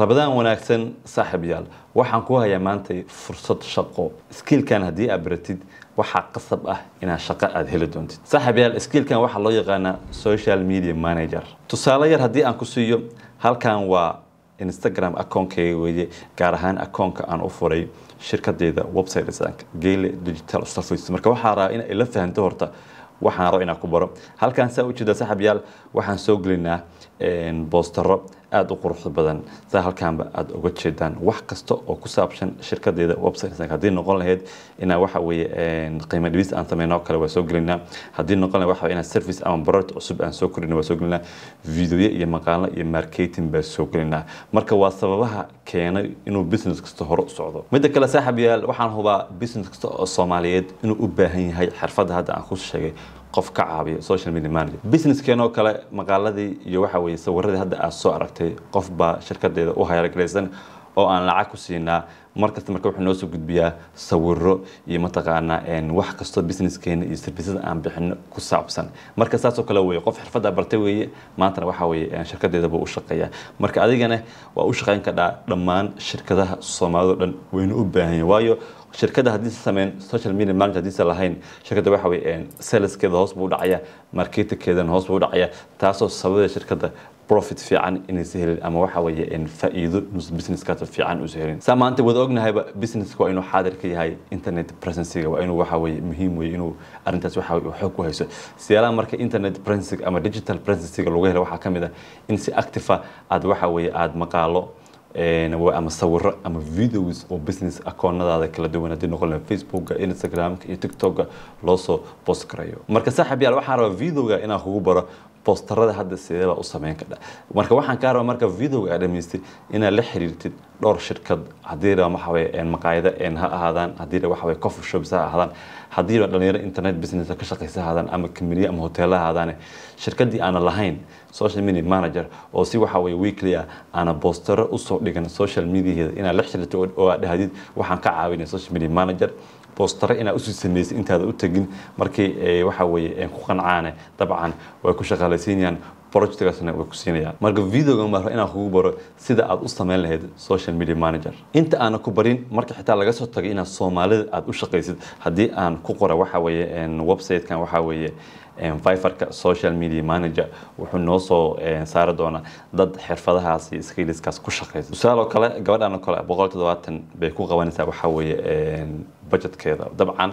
rabadaan wanaagsan saaxiibayaal waxaan ku hayaa maanta fursad shaqo skiilkan haddii aad baratid waxaa qasab ah inaad shaqo aada heli doontid saaxiibayaal skiilkan waxaa loo yaqaanaa social media manager tusaale yar haddii aan ku siiyo halkan waa instagram akoonkayga weeye gaar ahaan akoonka aan u furay shirkadeyda website design gele digital service marka waxaa rabaa in ay fahanto horta waxaan rabo inaan ku baro halkaan saa ujeedaa saaxiibayaal waxaan soo gelinaa boostaro aada u qurux badan saa halkaanba aada uga jeedaan wax kasta oo ku saabsan shirkadeeda website haddii noqon lahayd inaa waxa weeye qiimo dhibis aan sameyno kale waa soo gelinaa haddii noqon lahayd waxa inaa service ama product cusub aan soo kordhina waa soo gelinaa videoye iyo maqaalo iyo marketing baa soo gelinaa marka waa sababaha keenay inuu business kasta hore socdo midda kale saaxiib yaal waxaan hubaa business kasta oo soomaaliyeed inuu u baahan yahay xirfadda hadda aan ku sheegay qof ka caabiyo social media manager businesskeen oo kale maqaaladii iyo waxa weye sawiradii hadda aad soo aragtay qof baa shirkadeeda u hayargaraysan oo aan lacag ku siinaa markasta marka wuxuu noo soo gudbiyaa sawiro iyo mataqaanaa wax kasto businesskeena iyo servisyada aan bixino ku saabsan marka saasoo kale weye qof xirfadda bartay weeye maantana waxa weye shirkadeeda buu u shaqeeyaa marka adigana waa u shaqeyn kadhaa dhammaan shirkadaha soomaalida o dhan wayna u baahan waayo shirkada haddii sameyn social media manage haddiisa lahayn shirkadda waxa wey saleskeeda hoos buu dhacaya marketingkeedana hoos buu dhacaya taasoo sababee shirkadda profit fiican inaysa helin ama waxa weeye faa'iido businesskaas fiican uusa helin saa maanta wada ognahayba businesska waa inuu xaadir ka yahay internet presencega waa inuu waxa weeye muhiim weye inuu arrintaas waxa weye xoog ku hayso siyaalaha marka internet presencega ama digital presencega lagu helo waxaa ka mid ah in si active ah aad waxa weeye aada maqaalo ama sawiro ama videos oo business akoonadaada kala duwan haddii noqon lahaa facebooka instagramka iyo tiktoka loo soo post garayo marka saaxiib yaal waxaan rabaa videoga inaan kugu baro boostarada hadda sideebaa u sameyn kadha marka waxaan ka rabaa marka videoga aa dhamaystid inaad la xiriirtid dhowr shirkad haddii rabaan maqaayada ha ahaadaan haddii rabaa coffee shops ha ahaadaan haddii dhalinyaro internet business ka shaqaysa ahaadaan ama company ama hotel ahaadaane shirkadii aanan lahayn social media manager oo si waxa weekly ah aana boostaro usoo dhigan social mediaheeda inaad la xiriirtid oo aad dhahdid waxaan ka caawinaya social media manager boostare inaa usi samaysay intaada u tegin markii eh, waxa weye eh, ku qancaane dabcan way ku shaqaalaysiinayaan projectgaasna way ku siinayaa marka videogan baa inaan kugu baro sida aad u samayn lahayd social media manager inta aana ku barin marka xitaa laga soo tagay inaad soomaalida aad u shaqaysid haddii aan ku qora waxa weeye websitekan waxaa weeye viverka social media manager wuxuu noo soo saari doonaa dad xirfadahaas iyo skiliskaas ku shaqeysa tusaale oo kale gabadhaan kale boqol toddobaatan bay ku qabanaysaa waxaa weeye budgetkeeda dabcan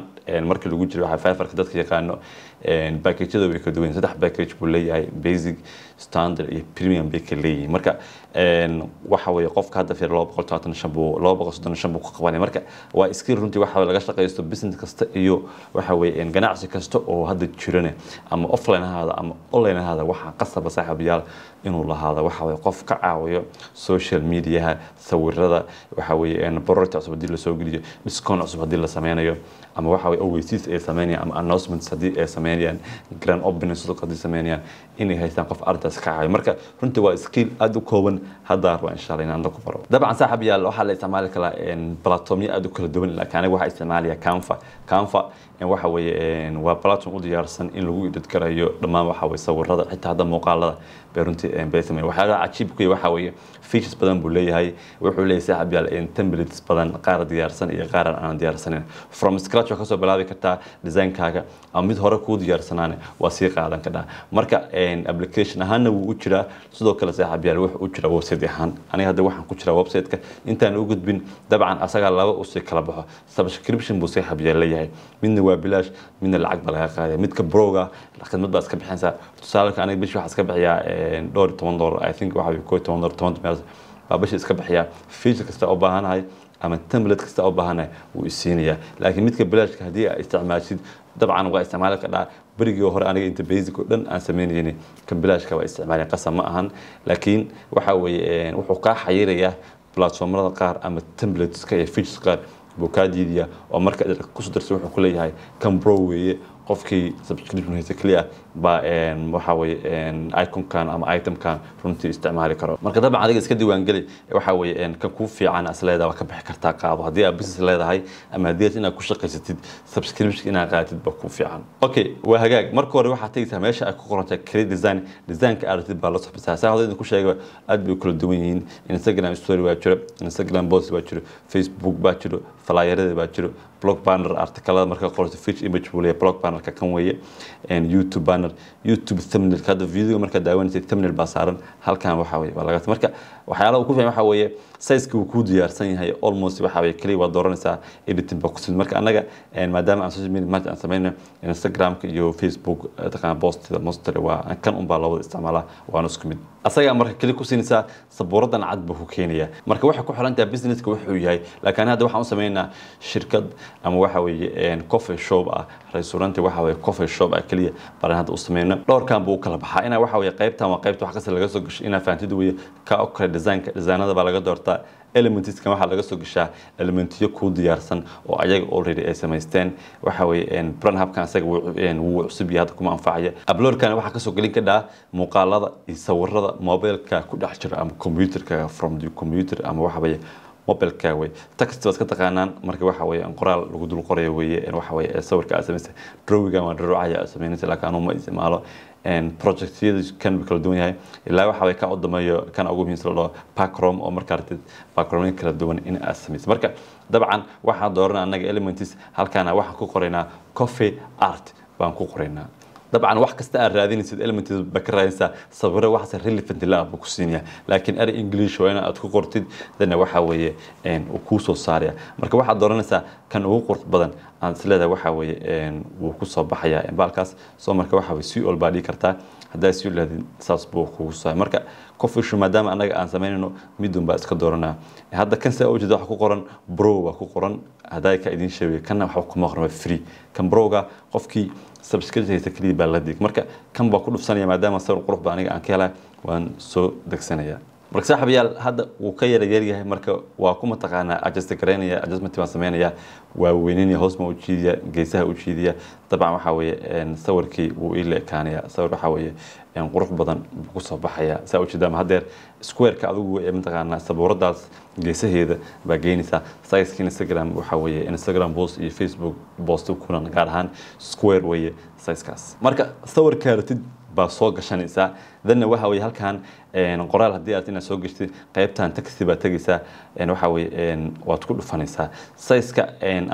markii lagu jiro waxaa viverka dadka yaqaano bakejyada way kala duwan saddex bakage buu leeyahay basic standard iyo premium bay kala leeyihiin marka waxa wey qofka hadda fir buu ku qabanay marka waa iski runtii waxa laga shaqaysto business kasta iyo waxa ganacsi kasta oo hadda jirane ama offline ahaada ama online ahaada waxaa qasaba saaxiibayaal inuu lahaada waxa qof ka caawiyo social mediaha sawirada waxa wey cusub hadii lasoo geliyo discon cusub hadii la sameynayo ama waxa wey aweysiis ay sameynayaan ama announcements haddii ay sameynayaan grand openings hadii sameynayaan inay haystaan qof arrintaas ka caawiyo marka runtii waa skill aada u kooban hadda arba insha allah inaan lagu baro dabcan saaxib yaal waxaa la isticmaali karaa platformyo aad u kala duwan laakiin aniga waxaa isticmaalaya canva canva waxa weeye waa platform u diyaarsan in lagu edit garayo dhammaan waxa weye sawirada xitaa hadda muuqaalada bay runtii bay sameeyeen waxyaalaha cajiibku waxa weeye features badan buu leeyahay wuxuu leeyahay saaxib yaal templates badan qaar diyaarsan iyo qaar aan diyaarsanin from scratch waxaa kasoo bilaabi kartaa designkaaga ama mid hore kuu diyaarsanaane waa sii qaadan kadhaa marka application ahaana wuu u jiraa sidoo kale saaxib yaal wuxuu u jira jira website ahaan aniga hadda waxaan ku jira website-ka intaan u gudbin dabcan asagaa laba usii kala baxo subscription buu sii habyeella yahay midna waa bilaash midna lacag baa laga qaadaya midka broga khidmad baad iska bixinaysaa tusaalka aniga bishii waxaa iska bixiyaa eh, dhowr iyo toban dollar i think waxa koo iyo toban dollar toban meel baa bishii iska bixiyaa feature kasta oo baahanahay ama temblate kasta u baahana wuu isiinayaa laakiin midka balaashka haddii aa isticmaashid dabcan waa isticmaali kadhaa berigii hore aniga inta basic oo dhan aan sameynayni ka balaashka waa isticmaalin qasab ma ahan laakiin waxa weeye wuxuu kaa xayirayaa platformada qaar ama templateska iyo features qaar buu kaa diidiyaa oo marka ku darsa wuxuu ku kan bro weeye qofkii subscription haysa kaliya baa waxaa weye iconkan ama itemkan runtii isticmaali karo marka dabcan adiga iska diiwaangeli waxaa weye kan kuu fiican asleeda waa ka bixi kartaa qaado haddii aad business leedahay ama haddii inaad ku shaqaysatid subscription inaad qaatid baa kuu fiican okay waa hagaag marka hore waxaad tegaysaa meesha ay ku qoranta create design designka aad ratid baa loo saxbisaa saa hodan ku sheega aad bay kula duwan yihiin instagram story baa jiro instagram post baa jiro facebook baa jiro flyerada baa jiro blog banner artikalada marka qoranta fitch image buu leeyahay blog bannerka kan weeye youtube banner banner youtube thumbnail hadda video marka daawanaysa thumbnail baa saaran halkan waxa weeye waa laga marka waxyaalaha uu fiican waxa weeye siska uu kuu diyaarsan yahay almost waxa weye waa dooranaysaa editing boxes marka annaga maadaama aan social media market aan samayno instagramka iyo facebook taqaana postida mostale waa kan unbaa labada isticmaala waana isku mid asagaa marka keli ku sabuuradan cad buu ku keenaya marka waxay ku xirantaha businesska wuxuu yahay laakiin hadda waxaan u sameynaa shirkad ama waxa weeye coffee shop ah restaurant waxa coffee shop ah kaliya baan hadda u sameyno dhowrkan buu u kala baxaa inaa waxa weeye qaybtan waa qaybta wax kasta laga soo gasho inaa fahamtid weeye ka kale design designada baa laga doorta sababta elementska waxaa laga soo gashaa elementiyo ku diyaarsan oo ayaga olready ay samaysteen waxa weye branhabkan isaga wuu cusub yahay hadda kuma anfacaya uploadkana waxaa kasoo gelin kadhaa muuqaalada iyo sawirada mobilka ku dhex jira ama computerka from the computer ama waxaweye mobilka wey text waad ka taqaanaan marka waxa wey qoraal lagu dul qorayo weye waxa wey sawirka aad samaysa drawigan waa dharucaya aad samaynaysa laakiin anuu ma isticmaalo projectyada kan kala duwan yahay ilaa waxa wey kan u dambeeyo kan ugu muhiimsan loo pacrom oo marka aragtid pacromya kala duwan in aad samaysa marka dabcan waxaan dooranaa annaga elementis halkaana waxaan ku qoraynaa coffee art baan ku qoraynaa dabcan wax kasta aad raadinaysid elementiis ba ka raadinaysaa sawiro waxaase relevant ilaa ah buu ku siinaya laakiin er english waa in aad ku qortid dana waxa weeye uu kuu soo saaraya marka waxaad dooranaysaa kan ugu qurux badan aad isleedahay waxa weeye wuu ku soo baxayaa baalkaas soo marka waxa weye si ol baa dhigi kartaa haddaa isu lahdin saas buu kugu saay marka qof ishu maadaama anaga aan samaynayno midun baa iska dooranaa hadda kan sidaa u jeeda waxa ku qoran brow baa ku qoran haddaa ka idin sheegay kanna waxba kuma qornaba free kan browga qofkii subscriptionkiisa kelidii baa la dig marka kan baa ku dhufsanaya maadaama sawir qurux ba aniga aan ka helaa waan soo degsanayaa marka saaxiibayaal hadda wuu ka yara yaryahay marka waa ku mataqaanaa ajasta garaynaya adjustment baan sameynaya waa weyninaya hoos ma u jiidaya geesaha u jiidaya dabcan waxaa weeye sawirkii wuu iila ekaanaya sawir waxaa weeye qurux badan buu kusoo baxaya saa ujeedaa ma haddeer squareka adigu ee mataqaanaa sabuuradaas geesaheeda baa geynaysaa sizekiin instagram waxaa weeye instagram post iyo facebook post kulan gaar ahaan square weeye sizekaas marka sawirkaa ratid baa soo gashanaysaa danna waxa weye halkan qoraal haddii aad inaad soo gashtid qaybtan taxi baa tegaysaa waxa weye waad ku dhufanaysaa sayska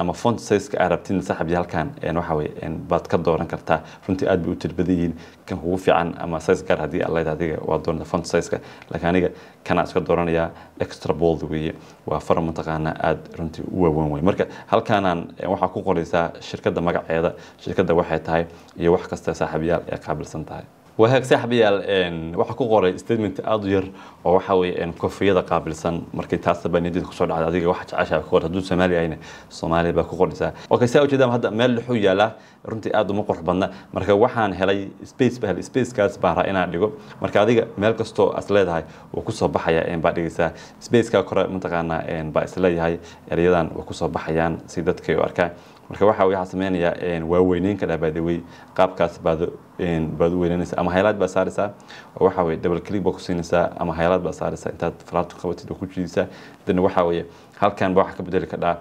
ama font sayska aa rabtidna saaxibya halkan waxa weye baad ka dooran kartaa runtii aad bay u tirbadan kan kugu fiican ama sayska gaar haddii aad leedahay adiga waad doonata font sayska laakiin aniga kanaa iska dooranayaa extra bold weeye waa fara mataqaana aad runtii u waaweyn weye marka halkanaan waxaa ku qoraysaa shirkadda magaceeda shirkadda waxay tahay iyo wax kasta saaxiibayaal ay qaabilsan tahay wahaag saaxiibayaal waxaa ku qoray statement aada u yar oo waxa weeye kofiyada qaabilsan markii taas baa kusoo dhacday adiga waxa jeceshaa ku qorta hadduu Soomaaliya Soomaaliya baa ku qoraysaa okay saa ujeedam hadda meel lixu yaala runtii aad uma qurux badna marka waxaan helay space baa helay space baan raa inaan dhigo marka adiga meel kastoo as leedahay wuu kusoo baxaya baa dhigaysaa space kore mataqaanaa baa is leeyahay erayadan kusoo baxayaan si dadka u arkaan marka waxa waxaa sameynaya waaweyneyn ka dhaa baadawey qaabkaas baad baad uweyneynaysa ama haylaad baa saaraysaa oo waxa weye double click baa ku siinaysaa ama haylaad baa saaraysaa intaad falaartu qabatid baa ku jiidaysaa dana waxa weeye halkan baa waxaa ka bedeli kadhaa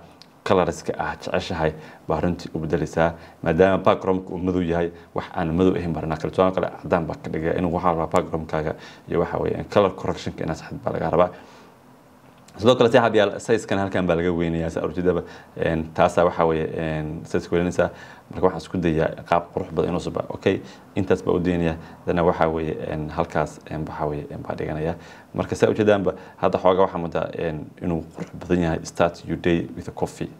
colorska ah jeceshahay baa runtii u bedelaysaa maadaama backgroundka uu madow yahay wax aan madow ahayn barna kale tusaale kale cadaan baa ka dhiga inuu waxaa rabaa backgroundkaaga iyo waxa weye color correctionka inaad saxid baa lagaa rabaa sidoo kale saaxib sayskan halkan baa laga weynayaa saa urjadaba taasaa waxaa weeye sayska welinaysaa marka waxaan isku dayaa qaab qurux badan inuu suba okay intaas baa u daynaya dana waxaa weeye halkaas waxaa weeye baa dhiganayaa marka saa ujeedaanba hadda xoogaa waxaa mudaa inuu qurux badan yahay start your day with coffee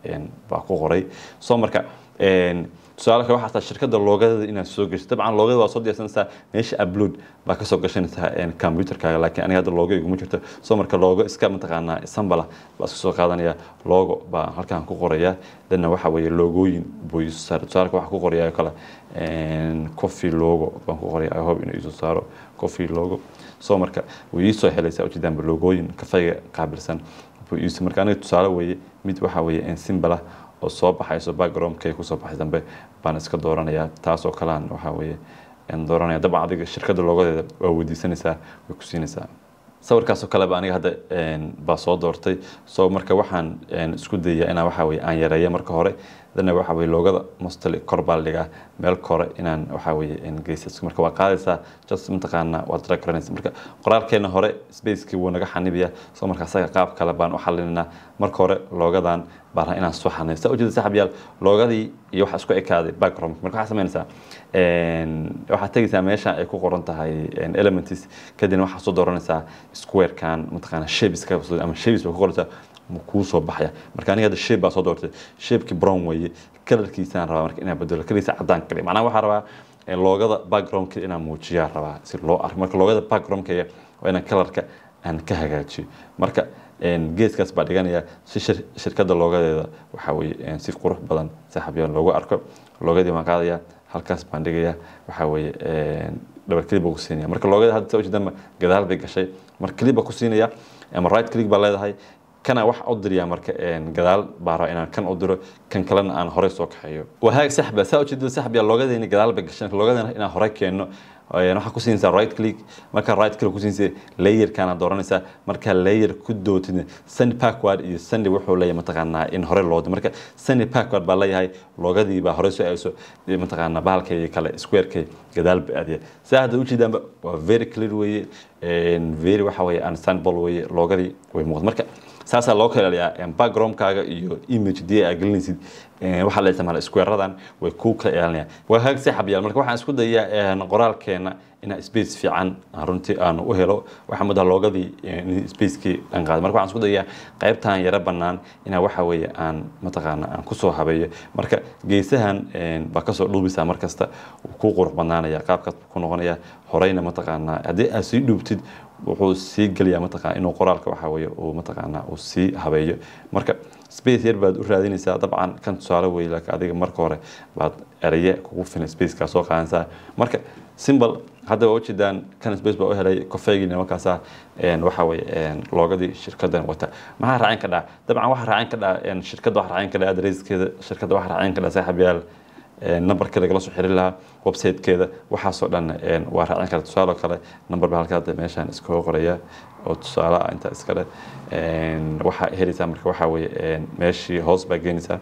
baa ku qoray soo marka tusaale kale waxaa shirkadda loogadada inaad soo gasho dabcan loogada waa soo diyarsanaysaa meesha upload baa kasoo gashanaysaa computerkaaga laakiin aniga hadda looga iguma jirto soo marka loogo iska mataqaanaa sambala baa isku soo qaadanaya loogo baa halkan ku qoraya danna waxa weeye loogooyin boyis saar tusaale waxaa ku qoraya kale coffee logo baan ku qoraya i hope inuu isoo saaro coffee logo soo marka way iisoo helaysaa ujeedaanba loogooyin kafayga qaabilsan buu iiso marka aniga tusaale weeye mid waxa weeye simbalah oo soo baxayso backgroundkay kusoo baxay dambe baan iska dooranayaa taas oo kalean waxaa weye dooranaya dabcan adiga shirkadda loogadeeda waa weydiisanaysaa way ku siinaysaa sawirkaasoo kaleba aniga hadda baa soo doortay soo marka waxaan isku dayayaa inaa waxaa aan yareeya marka hore hadana waxawey loogada mostly kor baa dhigaa meel kore inaan waxaweye geysas marka waa qaadaysaa just mataqaana waad jara garanaysa marka qoraalkeena hore spacekii wuu naga xanibaya soo marka asaga qaab kale baan u xalinayna marka hore loogadan baan inaan soo xanayo saa ujeeda saxabayaal loogadii iyo waxa isku ekaaday background marka waxaa samaynaysaa waxaad tegaysaa meesha ay ku qoran tahay elements kadibna waxaad soo dooranaysaa square mataqaana shapes ama shapes baa ku qoraysaa kuu soo baxaya marka aniga hadda shape baa soo doortay shape-kii brown weeye kalarkiisaan rabaa marka inaan bedelo kalarkiisa caddaan kaliya macnaha waxaa rabaa loogada background-ka inaan muujiyaa rabaa si loo arko marka loogada background-kaya waa inaan kalarka aan ka hagaajiyo marka geeskaas baa dhiganaya si shirkadda loogadeeda waxaa weeye si qurux badan saxabyaan loogu arko loogadii baan qaadaya halkaas baan dhigayaa waxaa weeye dhabar clip ku siinaya marka loogada hadda saa ujeedama gadaal bay gashay marka clip ku siinaya ama right click baa leedahay kana wax u diriyaa marka gadaal baara inaan kan u diro kan kalena aan horey soo kaxeeyo wahaag saxba saa ujeedo saxbiya loogadeena gadaal bay gashaan inaan horey keenno waxaa kusiinaysaa right click markaa right click kusiinaysa layerkaana dooranaysaa markaa layer ku dootidna sandy parkward iyo sandy wuxuu leeyahay mataqaanaa in hore loodo marka sandy parkward baa leeyahay loogadii baa horey soo ayso mataqaanaa bahalkay kale squarekay gadaal ba aadaya hadda ujeedaanba waa very clear weeye very waxa weeye understandable weeye loogadii way muuqda marka saasaa loo kalaaliyaa backgroundkaaga iyo image hadii aa gelinaysid waxaa la isticmaala squaradan way ku kala waa kaga saaxabayaal marka waxaan isku dayaa qoraalkeena inaan space fiican runtii aanu u helo waxaa muddaa loogadii in spacekii aan qaado marka waxaan isku dayaa qaybtan yaro bannaan inaa waxa weeye aan mataqaana aan kusoo habeeyo marka geesahan baa kasoo dhuubisaa markasta kuu qurux badnaanaya qaabkaas ku noqonaya horeyna mataqaana haddii aad sii dhuubtid wuxuu sii gelaya mataqana inuu qoraalka waxaa weeye uu mataqaanaa uu sii habeeyo marka space yar baad u raadinaysaa dabcan kan tusaale wey laakiin adiga marka hore baad eraye kugu filan spaceka soo qaadanaysaa marka simbol hadda waa ujeedaan kan space baa u helay kofeygiina markaasa waxa weeye loogadii shirkadan wata maxaa raacin ka dabcan waxa raacin ka dhaa waxa raacin ka dhaa adreeskeeda waxa raacin ka dhaa numberkii lagala soo xirin lahaa websitekeeda waxaasoo dhan waa raacin kara tusaalo kale number ba halka hadda meeshaan iskaga qoraya oo tusaale ah intaa iskale waxaa helaysaa marka waxaa weye meeshii hoos baa geenaysaa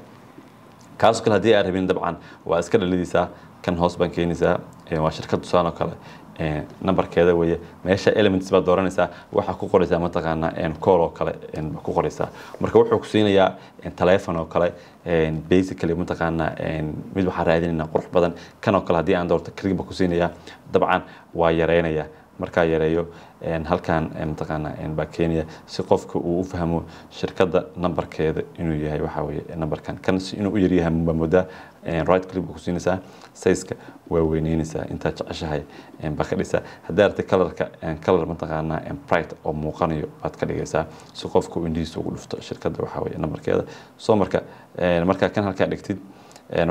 kaasoo kale haddii aa rabin dabcan waa iska dhalidaysaa kan hoos baan keenaysaa waa shirkad tusaanoo kale nambarkeeda weye meesha elements baa dooranaysaa waxaa ku qoraysaa mataqaanaa call oo kale ku qoraysaa marka wuxuu kusiinayaa telefon oo kale basically mataqaanaa mid waxaa raadinayna qurux badan kan oo kale haddii aan doorto keligiba kusiinaya dabcan waa yareynaya markaa yareeyo halkan mataqaana baa kenya si qofka uu u fahmo shirkadda nambarkeeda inuu yahay waxaa weye kan si inuu u yaryahay baa moodaa right clip kusiinaysaa sayska waa weyneynaysaa intaa jeceshahay baa ka dhigaysaa haddii aragtay kalarka kalar mataqaana bright oo muuqanayo baad ka dhigaysaa si qofka uu indhihiisa ugu dhufto shirkadda waxaa weye soo marka markaa kan halkaa dhigtid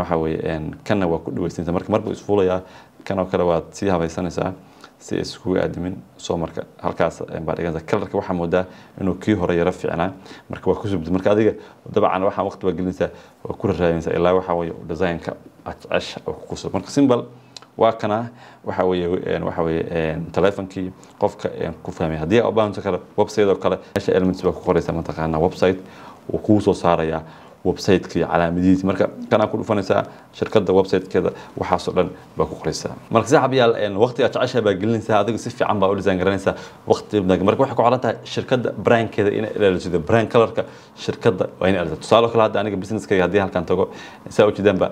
waxaa kanna waa ku dhaweysanaysaa marka marba isfuulayaa kan oo kale waad sii habaysanaysaa si ay iskugu aadimin soo marka halkaas eh, baa dhiganta kalarka waxaa moodaa inuu kii hore yaro fiicnaa marka waa kusubdi marka adiga dabcan waxaa waqti baa gelinaysaa waa ku raraadinaysaa ilaa waxaa weeye design-ka ah oo kukusub marka simbal waa kana waxa weeye waxa weeye telefonkii qofka ku fahmay haddii aad kale website oo kale meesha elements baa ku qoraysa mataqaana website wuu kuu soo saarayaa websiteki calaamadihiis marka kanaa ku dhufanaysaa shirkada websitekeeda waxaasoo dhan baa ku qoraysaa marka saxabiyaal waqtiga jecesha baa gelinaysaa adiga si fiican baa u dhisaan garanaysaa waqti marka waxay ku xidhan tahay shirkada brandkeeda inay ilaaliso brand colorka shirkada waa inay ilaaliso tusaale kale hadda aniga businesskayga haddii halkan tago saa u jeedaanba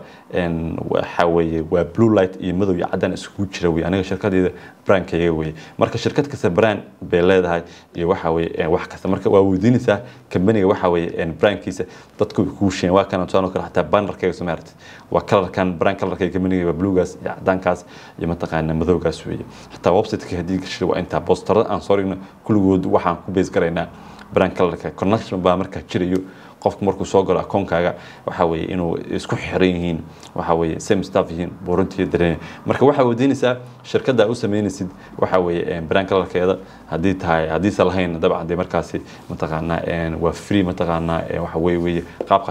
waxaa weeye waa blue light iyo madow iyo caddaan iskugu jira wey aniga shirkadeeda brandkayga wey marka shirkad kasta brand bay leedahay iyo waxa weeye wax kasta marka waa weydiinaysaa kambaniga waxa weeye brandkiisa dadku kugusheen waa kana tusaano kale xataa bannerkayga soo waa kalarkan brand kalarkayga minigayba bluegaas iyo cadaankaas iyo mataqaana madowgaas weeye xataa websiteka haddii gashada waa intaa boostarada aan soo dhigno kulligood waxaan ku bays garaynaa brand kalarka connection baa markaa jirayo qofku markuu soo galo akoonkaaga waxa inuu isku xiran yihiin waxa same staff yihiin buurintiiyo dareene marka waxa weydiinaysaa shirkadda u samaynaysid waxa weye eh, haddii tahay haddiise lahayn dabcan dee markaasi mataqaanaa eh, waa free mataqaanaa eh, waxa weye weye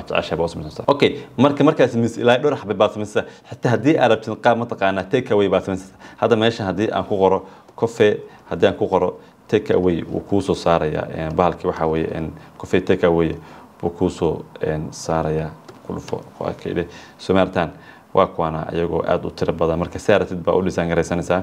jeceshaa baa u okay marka markaasi mis ilaa dhowr xabad baad samaysata xitaa haddii aad rabtid qaab mataqaanaa take away baad samaysata hadda meeshan haddii aan ku qoro cofe haddii aan ku qoro take away wuu kuu soo saaraya bahalkii waxa weye take away buu kuusoo saaraya kulfo somaartan waa kuwana ayagoo aada u tiro badan marka si saaratid baa u garaysanaysaa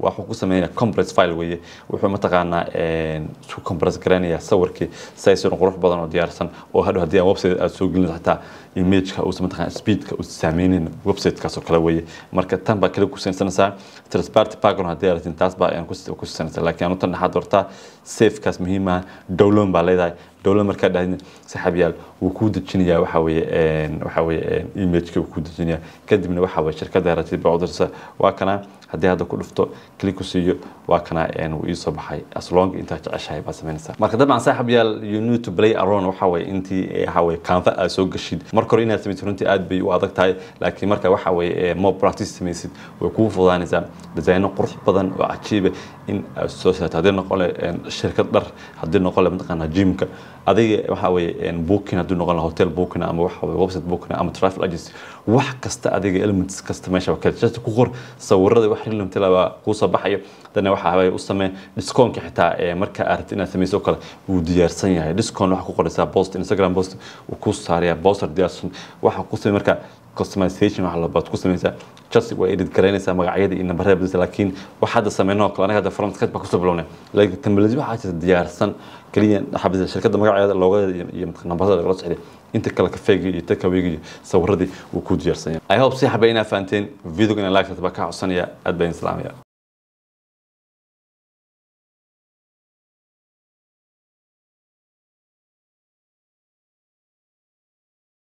wuxuu ku sameynaya compress file weeye wuxuu mataqaanaa isku compress garanayaa sawirkii saysan qurux badan oo diyaarsan oo hadhow haddii aan website aad soo gelin xataa imageka uusa mataqaanaa speedka uusa saameynayn websitekaas oo kale weeye marka tan baa kale ku seensanaysaa transparty background haddii aad taas baa aan ku seensanaysaa laakiin aanu tan dhexaad hortaa safekaas muhiimaha dowlan baa leedahay dowlad markaa dhahdin saxabiyaal wuu kuu dejinayaa waxa weeye waxa weeye imageka wuu kuu dejinayaa kadibna waxa weye shirkadda ratid baa u dirsa waa kanaa haddii hadda ku dhufto kli ku siiyo waa kana wuu iisoo baxay aslong intaa jeceshahay baa samaynaysa marka dabcan saaxib yaal you need to play around waxa waye intii eh, waxaweye kaanfa aad soo gashid marka hore inaad samaysid runtii aad bay u adag tahay laakiin marka waxa weye eh, mob practice samaysid way kugu fududaanaysaa designo qurux badan oo cajiiba in aad soo saarto haddii noqon le eh, shirkad dhar haddii noqon le mataqaana jimka adiga waxa weye booking haddii noqon le hotel booking ama waxa weye website booking ama travel agency wax kasta adiga elements kasta meesha waa kale ku qor sawirada wax rilmtilaba kuusoo baxayo hadana waxa habeey u samee discoonka xitaa ee marka aad rabto inaad samayso kale wuu diyaarsan yahay discoon waxaa ku qoraysaa post instagram post wuu ku saarayaa poster diyaarsan waxaa ku samee marka customization wax labaad ku samaysaa just waa edit garaynaysaa magacyada iyo nambarada badisa laakiin wax hadda sameynoo kale anaga hadda format kat baa kusoo bilownay laakiin technology waxaa jirta diyaarsan keliya shirkadda magaceeda loogadeeda iyo nambarada lagala socday inta kale kafeygii iyo takawigii iyo sawiradii wuu ku diyaarsan i hope si xaba inaa fahanteen videoga inaa like codsanaya aad baan islaamaya